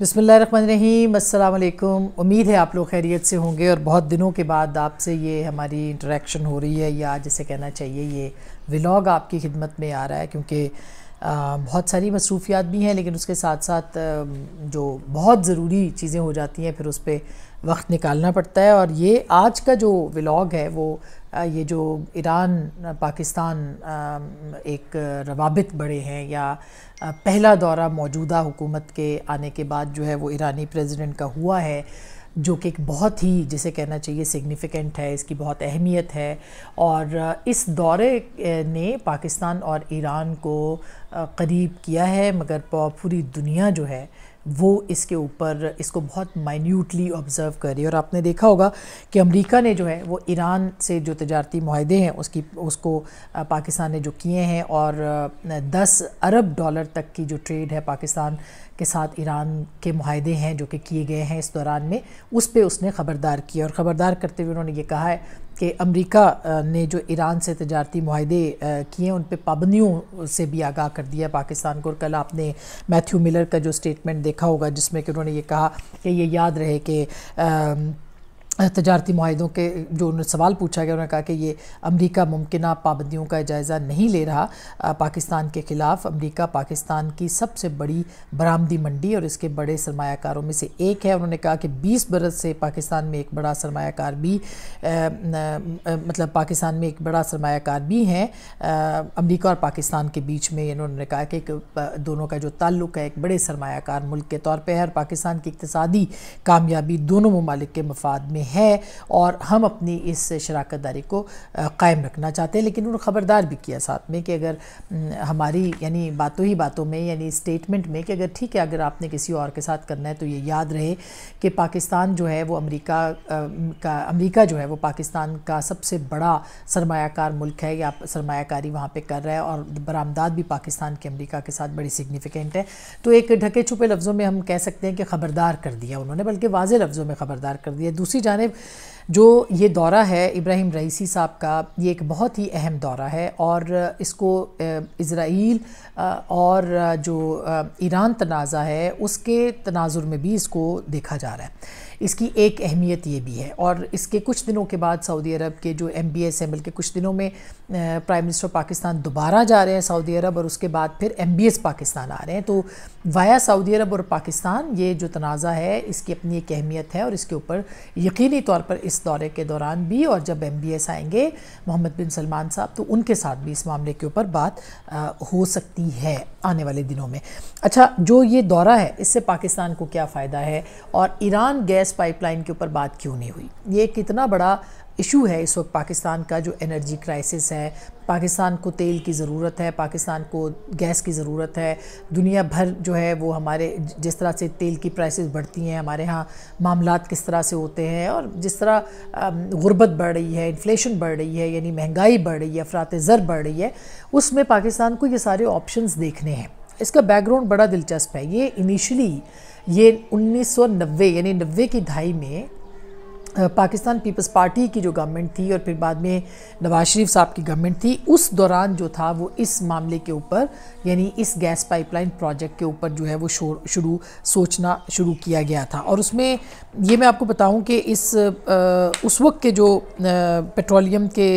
बसमीम अल्लाम उम्मीद है आप लोग खैरियत से होंगे और बहुत दिनों के बाद आपसे ये हमारी इंटरेक्शन हो रही है या जिसे कहना चाहिए ये व्लाग आपकी खिदमत में आ रहा है क्योंकि बहुत सारी मसरूफियात भी हैं लेकिन उसके साथ साथ जो बहुत ज़रूरी चीज़ें हो जाती हैं फिर उस पर वक्त निकालना पड़ता है और ये आज का जो व्लॉग है वो ये जो ईरान पाकिस्तान एक रवाबित बड़े हैं या पहला दौरा मौजूदा हुकूमत के आने के बाद जो है वो ईरानी प्रेसिडेंट का हुआ है जो कि एक बहुत ही जिसे कहना चाहिए सिग्निफिकेंट है इसकी बहुत अहमियत है और इस दौरे ने पाकिस्तान और ईरान को करीब किया है मगर पूरी दुनिया जो है वो इसके ऊपर इसको बहुत माइन्यूटली ऑब्ज़र्व कर रही है और आपने देखा होगा कि अमेरिका ने जो है वो ईरान से जो तजारती माहदे हैं उसकी उसको पाकिस्तान ने जो किए हैं और 10 अरब डॉलर तक की जो ट्रेड है पाकिस्तान के साथ ईरान के माहदे हैं जो कि किए गए हैं इस दौरान में उस पर उसने ख़बरदार किया और ख़बरदार करते हुए उन्होंने ये कहा है कि अमरीका ने जो ईरान से तजारती माहदे किए उन पर पाबंदियों से भी आगाह कर दिया पाकिस्तान को और कल आपने मैथ्यू मिलर का जो स्टेटमेंट देखा होगा जिसमें कि उन्होंने ये कहा कि ये याद रहे कि तजारती माहों के जो उन्होंने सवाल पूछा गया उन्होंने कहा कि ये अमेरिका मुमकिन पाबंदियों का जायज़ा नहीं ले रहा पाकिस्तान के ख़िलाफ़ अमेरिका पाकिस्तान की सबसे बड़ी बरामदी मंडी और इसके बड़े सरमाकारों में से एक है उन्होंने कहा कि बीस बरस से पाकिस्तान में एक बड़ा सरमाकार भी आ, आ, आ, मतलब पाकिस्तान में एक बड़ा सरमाकार भी हैं अमरीका और पाकिस्तान के बीच में इन्होंने कहा कि दोनों का जो ताल्लुक है एक बड़े सरमाकार मुल्क के तौर पर है और पाकिस्तान की इकतदी कामयाबी दोनों ममालिक के मफाद में है और हम अपनी इस शराकत दारी को कायम रखना चाहते हैं लेकिन उन्होंने ख़बरदार भी किया साथ में कि अगर हमारी यानी बातों ही बातों में यानी स्टेटमेंट में कि अगर ठीक है अगर आपने किसी और के साथ करना है तो ये याद रहे कि पाकिस्तान जो है वो अमरीका का अमरीका जो है वो पाकिस्तान का सबसे बड़ा सरमाकार मुल्क है या सरमाकारी वहाँ पर कर रहा है और बरामदाद भी पाकिस्तान के अमरीका के साथ बड़ी सिग्निफिकेंट है तो एक ढके छुपे लफ्ज़ों में हम कह सकते हैं कि ख़बरदार कर दिया उन्होंने बल्कि वाज लफ्ज़ों में ख़बरदार कर दिया दूसरी जानब arrive जो ये दौरा है इब्राहिम रईसी साहब का ये एक बहुत ही अहम दौरा है और इसको इसराइल और जो ईरान तनाज़ा है उसके तनाजुर में भी इसको देखा जा रहा है इसकी एक अहमियत ये भी है और इसके कुछ दिनों के बाद सऊदी अरब के जो M B S M L के कुछ दिनों में प्राइम मिनिस्टर पाकिस्तान दोबारा जा रहे हैं सऊदी अरब और उसके बाद फिर एम बी एस पाकिस्तान आ रहे हैं तो वाया सऊदी अरब और पाकिस्तान ये जो तनाज़ा है इसकी अपनी एक अहमियत है और इसके ऊपर यकीनी तौर पर इस दौरे के दौरान भी और जब एम आएंगे मोहम्मद बिन सलमान साहब तो उनके साथ भी इस मामले के ऊपर बात आ, हो सकती है आने वाले दिनों में अच्छा जो ये दौरा है इससे पाकिस्तान को क्या फ़ायदा है और ईरान गैस पाइपलाइन के ऊपर बात क्यों नहीं हुई ये कितना बड़ा इशू है इस वक्त पाकिस्तान का जो एनर्जी क्राइसिस है पाकिस्तान को तेल की ज़रूरत है पाकिस्तान को गैस की ज़रूरत है दुनिया भर जो है वो हमारे जिस तरह से तेल की प्राइसेस बढ़ती हैं हमारे यहाँ मामला किस तरह से होते हैं और जिस तरह गुर्बत बढ़ रही है इन्फ्लेशन बढ़ रही है यानी महंगाई बढ़ रही है अफरात ज़र बढ़ रही है उसमें पाकिस्तान को ये सारे ऑप्शन देखने हैं इसका बैकग्राउंड बड़ा दिलचस्प है ये इनिशली ये 1990 यानी नब्बे की दहाई में पाकिस्तान पीपल्स पार्टी की जो गवर्नमेंट थी और फिर बाद में नवाज शरीफ साहब की गवर्नमेंट थी उस दौरान जो था वो इस मामले के ऊपर यानी इस गैस पाइपलाइन प्रोजेक्ट के ऊपर जो है वो शुरू सोचना शुरू किया गया था और उसमें ये मैं आपको बताऊं कि इस आ, उस वक्त के जो पेट्रोलियम के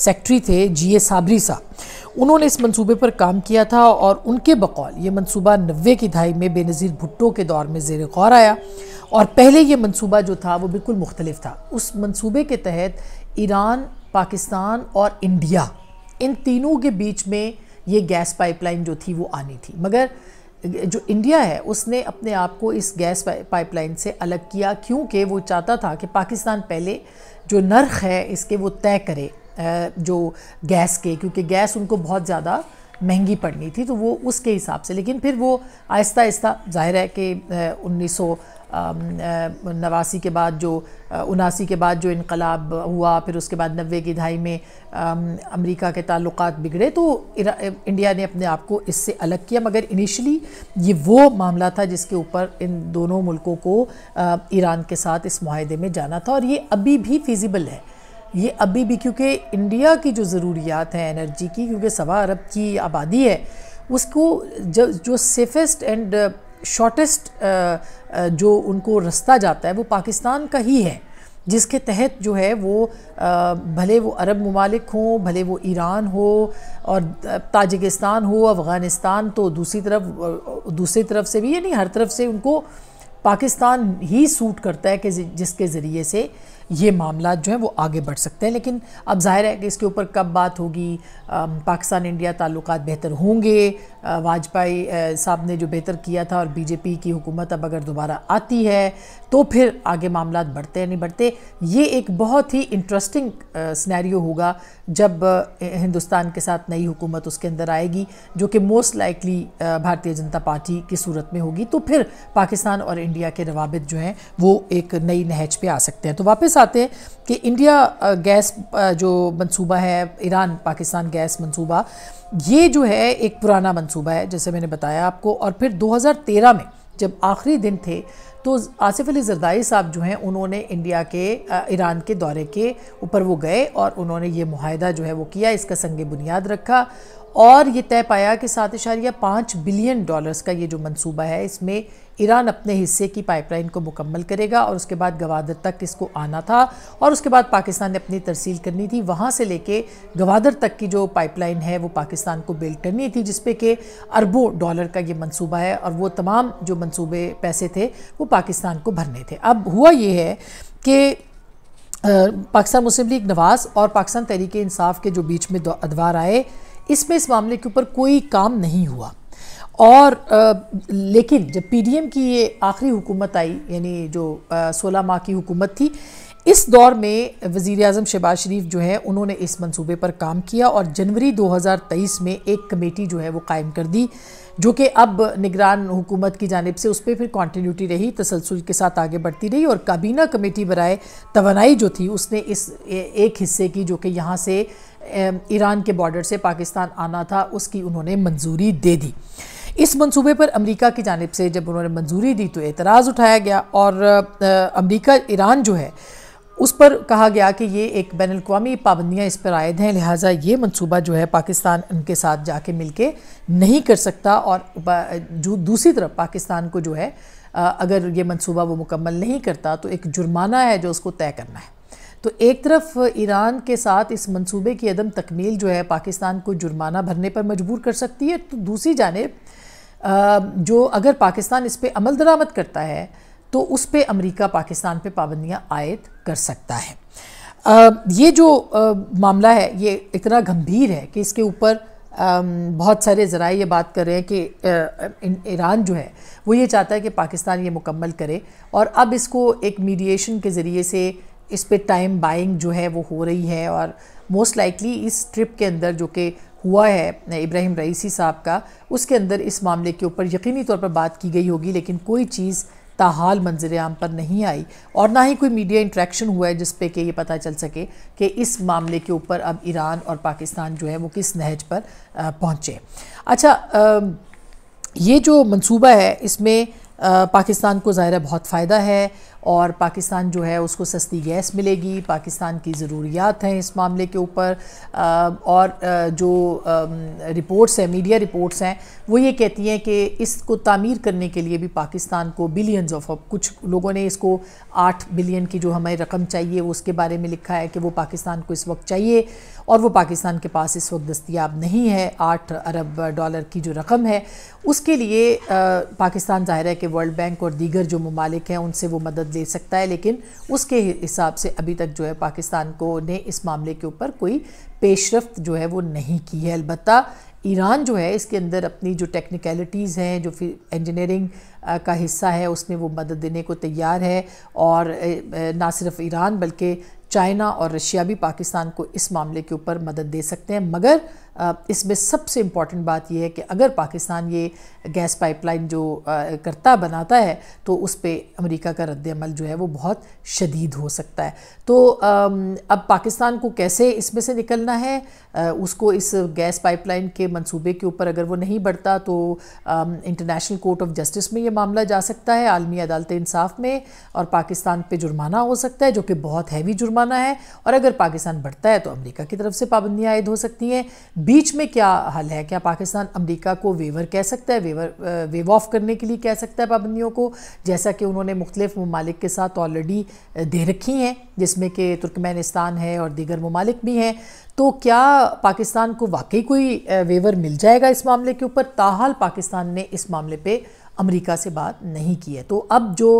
सेक्रेटरी थे जी ए साबरी साहब उन्होंने इस मंसूबे पर काम किया था और उनके बकौल ये मंसूबा नब्बे की दहाई में बेनज़ीर भुट्टो के दौर में जेर गौर आया और पहले ये मंसूबा जो था वो बिल्कुल मुख्तलिफ था उस मंसूबे के तहत ईरान पाकिस्तान और इंडिया इन तीनों के बीच में ये गैस पाइपलाइन जो थी वो आनी थी मगर जो इंडिया है उसने अपने आप को इस गैस पाइपलाइन से अलग किया क्योंकि वो चाहता था कि पाकिस्तान पहले जो नर्ख है इसके वो तय करे जो गैस के क्योंकि गैस उनको बहुत ज़्यादा महंगी पड़नी थी तो वो उसके हिसाब से लेकिन फिर वो आहिस्ता आहिस्ता जाहिर है कि उन्नीस सौ नवासी के बाद जो उनासी के बाद जो इनकलाब हुआ फिर उसके बाद नबे की दहाई में अमेरिका के ताल्लुक बिगड़े तो इंडिया ने अपने आप को इससे अलग किया मगर इनिशली ये वो मामला था जिसके ऊपर इन दोनों मुल्कों को ईरान के साथ इस माहे में जाना था और ये अभी भी फिजिबल है ये अभी भी क्योंकि इंडिया की जो ज़रूरियात हैं एनर्जी की क्योंकि सवा अरब की आबादी है उसको जो जो safest and shortest uh, uh, जो उनको रास्ता जाता है वो पाकिस्तान का ही है जिसके तहत जो है वो uh, भले वो अरब ममालिक हों भले वो ईरान हो और ताजिकिस्तान हो अफ़गानिस्तान तो दूसरी तरफ दूसरी तरफ से भी यानी हर तरफ से उनको पाकिस्तान ही सूट करता है कि जिसके ज़रिए से ये मामला जो है वो आगे बढ़ सकते हैं लेकिन अब जाहिर है कि इसके ऊपर कब बात होगी पाकिस्तान इंडिया ताल्लुक बेहतर होंगे वाजपेयी साहब ने जो बेहतर किया था और बीजेपी की हुकूमत अब अगर दोबारा आती है तो फिर आगे मामला बढ़ते या नहीं बढ़ते ये एक बहुत ही इंटरेस्टिंग स्नैरियो होगा जब हिंदुस्तान के साथ नई हुकूमत उसके अंदर आएगी जो कि मोस्ट लाइकली भारतीय जनता पार्टी की सूरत में होगी तो फिर पाकिस्तान और इंडिया के रवाबित जो हैं वो एक नई नहज पर आ सकते हैं तो वापस आते हैं कि इंडिया गैस जो मंसूबा है ईरान पाकिस्तान गैस मंसूबा ये जो है एक पुराना मंसूबा है जैसे मैंने बताया आपको और फिर 2013 में जब आखिरी दिन थे तो आसिफ अली जरदारी साहब जो हैं उन्होंने इंडिया के ईरान के दौरे के ऊपर वो गए और उन्होंने ये माहिदा जो है वो किया इसका संग बुनियाद रखा और ये तय पाया कि सात इशारिया पाँच बिलियन डॉलर्स का ये जो मंसूबा है इसमें ईरान अपने हिस्से की पाइपलाइन को मुकम्मल करेगा और उसके बाद गवादर तक इसको आना था और उसके बाद पाकिस्तान ने अपनी तरसील करनी थी वहाँ से लेके गवादर तक की जो पाइपलाइन है वो पाकिस्तान को बिल्ड करनी थी जिसपे कि अरबों डॉलर का ये मंसूबा है और वो तमाम जो मंसूबे पैसे थे वो पाकिस्तान को भरने थे अब हुआ ये है कि पाकिस्तान मुस्लिम लीग नवाज़ और पाकिस्तान तहरीक इंसाफ के जो बीच में अदवार आए इसमें इस मामले के ऊपर कोई काम नहीं हुआ और आ, लेकिन जब पीडीएम की ये आखिरी हुकूमत आई यानी जो सोलह माह की हुकूमत थी इस दौर में वज़ी अजम शहबाज शरीफ जो है उन्होंने इस मंसूबे पर काम किया और जनवरी 2023 में एक कमेटी जो है वो कायम कर दी जो कि अब निगरान हुकूमत की जानब से उस पर फिर कॉन्टीन्यूटी रही तसलसल के साथ आगे बढ़ती रही और काबीना कमेटी बरए तोनाई जो थी उसने इस एक हिस्से की जो कि यहाँ से ईरान के बॉर्डर से पाकिस्तान आना था उसकी उन्होंने मंजूरी दे दी इस मंसूबे पर अमेरिका की जानब से जब उन्होंने मंजूरी दी तो एतराज़ उठाया गया और अमेरिका ईरान जो है उस पर कहा गया कि ये एक बैन अवी पाबंदियाँ इस पर आयद हैं लिहाजा ये मनसूबा जो है पाकिस्तान उनके साथ जाके मिल के नहीं कर सकता और जो दूसरी तरफ पाकिस्तान को जो है अगर ये मनसूबा वो मुकम्मल नहीं करता तो एक जुर्माना है जो उसको तय करना है तो एक तरफ ईरान के साथ इस मंसूबे की अदम तकमील जो है पाकिस्तान को जुर्माना भरने पर मजबूर कर सकती है तो दूसरी जानब जो अगर पाकिस्तान इस पर अमल दरामद करता है तो उस पर अमरीका पाकिस्तान पर पाबंदियाँ आयद कर सकता है आ, ये जो आ, मामला है ये इतना गंभीर है कि इसके ऊपर बहुत सारे ज़रा ये बात कर रहे हैं कि ईरान जो है वो ये चाहता है कि पाकिस्तान ये मुकम्मल करे और अब इसको एक मीडिएशन के ज़रिए से इस पर टाइम बाइंग जो है वो हो रही है और मोस्ट लाइकली इस ट्रिप के अंदर जो कि हुआ है इब्राहिम रईसी साहब का उसके अंदर इस मामले के ऊपर यकीनी तौर पर बात की गई होगी लेकिन कोई चीज़ ताहाल मंजर आम पर नहीं आई और ना ही कोई मीडिया इंट्रैक्शन हुआ है जिस पे कि ये पता चल सके कि इस मामले के ऊपर अब ईरान और पाकिस्तान जो है वो किस नहज पर पहुँचे अच्छा आ, ये जो मनसूबा है इसमें पाकिस्तान को ज़ाहिर बहुत फ़ायदा है और पाकिस्तान जो है उसको सस्ती गैस मिलेगी पाकिस्तान की ज़रूरियात हैं इस मामले के ऊपर और जो रिपोर्ट्स हैं मीडिया रिपोर्ट्स हैं वो ये कहती हैं कि इसको तामीर करने के लिए भी पाकिस्तान को बिलियंस ऑफ कुछ लोगों ने इसको आठ बिलियन की जो हमें रकम चाहिए वो उसके बारे में लिखा है कि वो पाकिस्तान को इस वक्त चाहिए और वो पाकिस्तान के पास इस वक्त दस्तियाब नहीं है आठ अरब डॉलर की जो रकम है उसके लिए पाकिस्तान ज़ाहिर है कि वर्ल्ड बैंक और दीगर जो ममालिक हैं उनसे वो मदद दे सकता है लेकिन उसके हिसाब से अभी तक जो है पाकिस्तान को ने इस मामले के ऊपर कोई पेशरफ जो है वो नहीं की है अलबत् ईरान जो है इसके अंदर अपनी जो टेक्निकलिटीज़ हैं जो फिर इंजीनियरिंग का हिस्सा है उसमें वो मदद देने को तैयार है और ना सिर्फ ईरान बल्कि चाइना और रशिया भी पाकिस्तान को इस मामले के ऊपर मदद दे सकते हैं मगर इसमें सबसे इम्पॉर्टेंट बात यह है कि अगर पाकिस्तान ये गैस पाइपलाइन जो करता बनाता है तो उस पर अमरीका का रद्दमल जो है वो बहुत शदीद हो सकता है तो अब पाकिस्तान को कैसे इसमें से निकलना है उसको इस गैस पाइपलाइन के मंसूबे के ऊपर अगर वो नहीं बढ़ता तो इंटरनेशनल कोर्ट ऑफ जस्टिस में ये मामला जा सकता है आलमी अदालत इंसाफ में और पाकिस्तान पर जुर्माना हो सकता है जो कि बहुत हैवी जुर्माना है और अगर पाकिस्तान बढ़ता है तो अमरीका की तरफ से पाबंदियाँ आयद हो सकती हैं बीच में क्या हल है क्या पाकिस्तान अमेरिका को वेवर कह सकता है वेवर वेव ऑफ करने के लिए कह सकता है पाबंदियों को जैसा कि उन्होंने मुख्तलिफ ममालिक के साथ ऑलरेडी दे रखी हैं जिसमें कि तुर्कमेनिस्तान है और दीगर ममालिक भी हैं तो क्या पाकिस्तान को वाकई कोई वेवर मिल जाएगा इस मामले के ऊपर ताहाल पाकिस्तान ने इस मामले पर अमेरिका से बात नहीं की है तो अब जो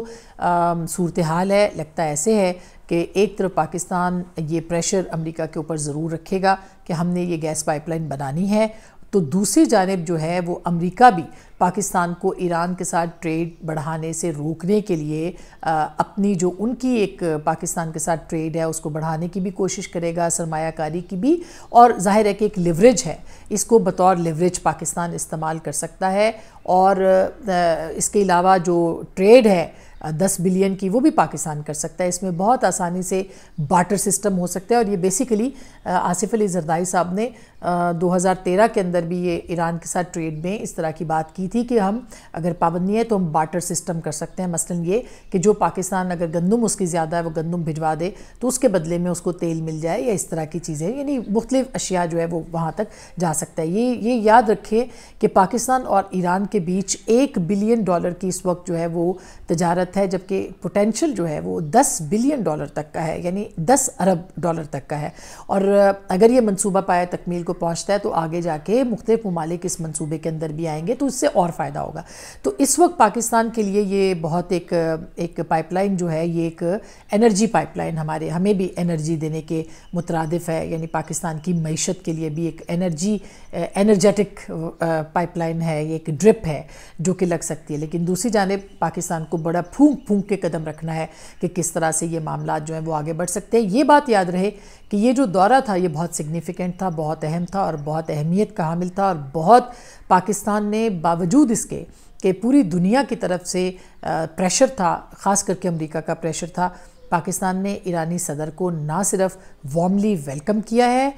सूरत हाल है लगता ऐसे है कि एक तरफ पाकिस्तान ये प्रेशर अमेरिका के ऊपर ज़रूर रखेगा कि हमने ये गैस पाइपलाइन बनानी है तो दूसरी जानब जो है वो अमेरिका भी पाकिस्तान को ईरान के साथ ट्रेड बढ़ाने से रोकने के लिए अपनी जो उनकी एक पाकिस्तान के साथ ट्रेड है उसको बढ़ाने की भी कोशिश करेगा सरमाकारी की भी और जाहिर है कि एक लिवरेज है इसको बतौर लिवरेज पाकिस्तान इस्तेमाल कर सकता है और इसके अलावा जो ट्रेड है दस बिलियन की वो भी पाकिस्तान कर सकता है इसमें बहुत आसानी से बाटर सिस्टम हो सकता है और ये बेसिकली आसिफ अली जरदाई साहब ने 2013 के अंदर भी ये ईरान के साथ ट्रेड में इस तरह की बात की थी कि हम अगर पाबंदी है तो हम बाटर सिस्टम कर सकते हैं मसलन ये कि जो पाकिस्तान अगर गंदम उसकी ज़्यादा है वो गंदम भिजवा दे तो उसके बदले में उसको तेल मिल जाए या इस तरह की चीज़ें यानी मुख्तलिफ अशिया जो है वो वहाँ तक जा सकता है ये ये याद रखें कि पाकिस्तान और ईरान के बीच एक बिलियन डॉलर की इस वक्त जो है वो तजारत भारत है जबकि पोटेंशियल जो है वो 10 बिलियन डॉलर तक का है यानी 10 अरब डॉलर तक का है और अगर ये मनसूबा पाया तकमील को पहुँचता है तो आगे जाके मुख्तफ ममालिक इस मनसूबे के अंदर भी आएंगे तो उससे और फ़ायदा होगा तो इस वक्त पाकिस्तान के लिए ये बहुत एक एक पाइपलाइन जो है ये एक एनर्जी पाइपलाइन हमारे हमें भी एनर्जी देने के मुतरद है यानी पाकिस्तान की मीशत के लिए भी एक एनर्जी एनर्जेटिक पाइपलाइन है ये एक ड्रिप है जो कि लग सकती है लेकिन दूसरी जानब पाकिस्तान को बड़ा फूंक फूंक के कदम रखना है कि किस तरह से ये मामला जो है वो आगे बढ़ सकते हैं ये बात याद रहे कि ये जो दौरा था ये बहुत सिग्निफिकेंट था बहुत अहम था और बहुत अहमियत का हामिल था और बहुत पाकिस्तान ने बावजूद इसके कि पूरी दुनिया की तरफ से प्रेशर था ख़ास करके अमरीका का प्रेशर था पाकिस्तान ने ईरानी सदर को ना सिर्फ वार्मली वेलकम किया है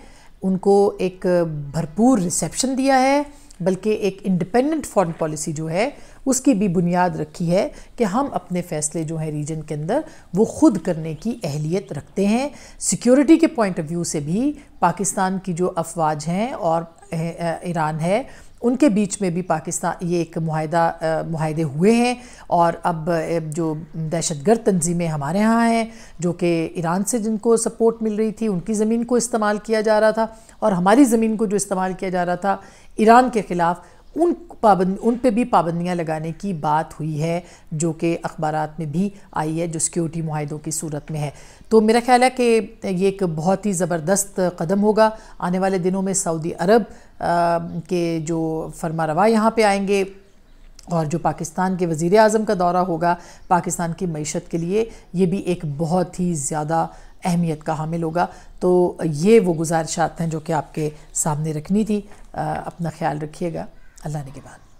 उनको एक भरपूर रिसेप्शन दिया है बल्कि एक इंडिपेंडेंट फॉरेन पॉलिसी जो है उसकी भी बुनियाद रखी है कि हम अपने फ़ैसले जो हैं रीजन के अंदर वो खुद करने की अहलियत रखते हैं सिक्योरिटी के पॉइंट ऑफ व्यू से भी पाकिस्तान की जो अफवाज हैं और ईरान है उनके बीच में भी पाकिस्तान ये एक माहदा माहदे हुए हैं और अब जो दहशत गर्द हमारे यहाँ हैं जो कि ईरान से जिनको सपोर्ट मिल रही थी उनकी ज़मीन को इस्तेमाल किया जा रहा था और हमारी ज़मीन को जो इस्तेमाल किया जा रहा था ईरान के ख़िलाफ़ उन पाबंद उन पे भी पाबंदियां लगाने की बात हुई है जो कि अखबार में भी आई है जो सिक्योरिटी माहों की सूरत में है तो मेरा ख्याल है कि ये एक बहुत ही ज़बरदस्त कदम होगा आने वाले दिनों में सऊदी अरब के जो फरमा रवा यहाँ पर आएंगे और जो पाकिस्तान के वज़ी अजम का दौरा होगा पाकिस्तान की मीशत के लिए ये भी एक बहुत ही ज़्यादा अहमियत का हामिल होगा तो ये वो गुजारिशात हैं जो कि आपके सामने रखनी थी आ, अपना ख्याल रखिएगा अल्लाह ने के बाद